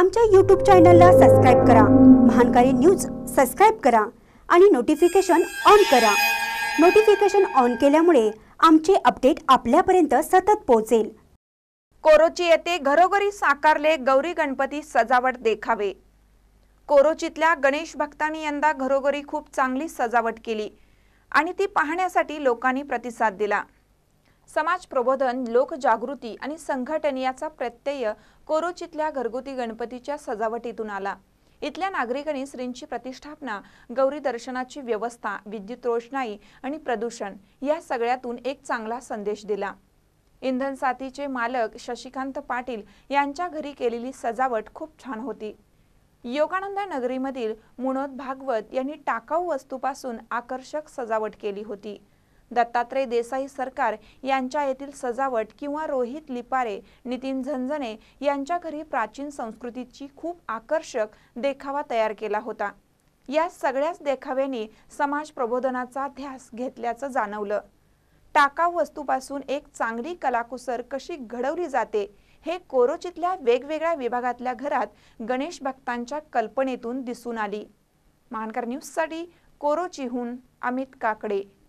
आमच्या यूट्यूब चॅनलला सबस्क्राईब करा महानकारी न्यूज सबस्क्राईब करा आणि नोटिफिकेशन ऑन करा नोटिफिकेशन ऑन केल्यामुळे आमचे अपडेट आपल्यापर्यंत सतत पोहोचेल कोरोची येथे घरोघरी साकारले गौरी गणपती सजावट देखावे कोरोचीतल्या गणेश भक्तांनी यंदा घरोघरी खूप चांगली सजावट केली आणि ती पाहण्यासाठी लोकांनी प्रतिसाद दिला समाज प्रबोधन लोकजागृती आणि संघटन याचा प्रत्यय कोरोचीतल्या घरगुती गणपतीच्या सजावटीतून आला इथल्या नागरिकांनी श्रींची प्रतिष्ठापना गौरी दर्शनाची व्यवस्था विद्युत रोषणाई आणि प्रदूषण या सगळ्यातून एक चांगला संदेश दिला इंधन साथीचे मालक शशिकांत पाटील यांच्या घरी केलेली सजावट खूप छान होती योगानंद नगरीमधील मुनोद भागवत यांनी टाकाऊ वस्तूपासून आकर्षक सजावट केली होती दत्तात्रय देसाई सरकार यांच्या येथील सजावट किंवा रोहित लिपारे नितीन झंझणे यांच्या घरी प्राचीन संस्कृतीची खूप आकर्षक देखावा तयार केला होता या सगळ्याच देखाव्यांनी समाज प्रबोधनाचा ध्यास घेतल्याचं जाणवलं टाकाव वस्तूपासून एक चांगली कलाकुसर कशी घडवली जाते हे कोरोचीतल्या वेगवेगळ्या विभागातल्या घरात गणेश भक्तांच्या कल्पनेतून दिसून आली महानकर न्यूजसाठी कोरोचीहून अमित काकडे